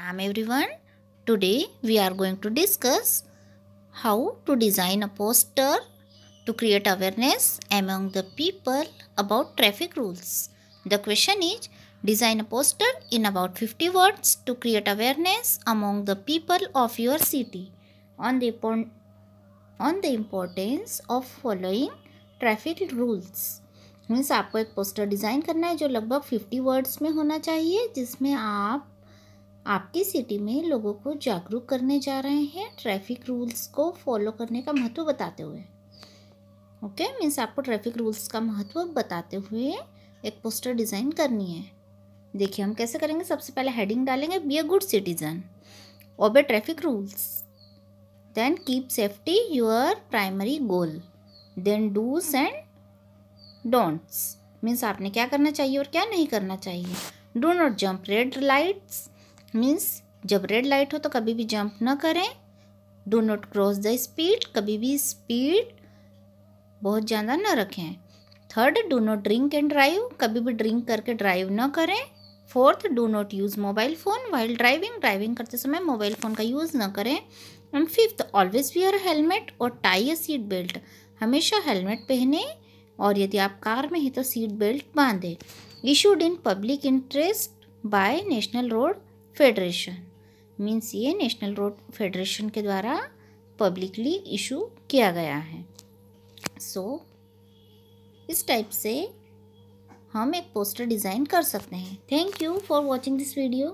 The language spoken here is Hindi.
Nam everyone. Today we are going to discuss how to design a poster to create awareness among the people about traffic rules. The question is design a poster in about 50 words to create awareness among the people of your city on the on the importance of following traffic rules means आपको एक पोस्टर डिज़ाइन करना है जो लगभग फिफ्टी वर्ड्स में होना चाहिए जिसमें आप आपकी सिटी में लोगों को जागरूक करने जा रहे हैं ट्रैफिक रूल्स को फॉलो करने का महत्व बताते हुए ओके okay? मीन्स आपको ट्रैफिक रूल्स का महत्व बताते हुए एक पोस्टर डिज़ाइन करनी है देखिए हम कैसे करेंगे सबसे पहले हेडिंग डालेंगे be a good citizen obey traffic rules then keep safety your primary goal then dos and don'ts means आपने क्या करना चाहिए और क्या नहीं करना चाहिए do not jump red lights means जब रेड लाइट हो तो कभी भी जंप ना करें do not cross the speed कभी भी स्पीड बहुत ज़्यादा ना रखें third do not drink and drive कभी भी ड्रिंक करके ड्राइव ना करें fourth do not use mobile phone while driving driving करते समय मोबाइल फ़ोन का यूज़ ना करें and fifth always wear helmet और टाई या सीट बेल्ट हमेशा हेलमेट पहने और यदि आप कार में ही तो सीट बेल्ट बांधें issued in public interest by national road federation means ये नेशनल रोड फेडरेशन के द्वारा पब्लिकली इशू किया गया है सो so, इस टाइप से हम एक पोस्टर डिज़ाइन कर सकते हैं thank you for watching this video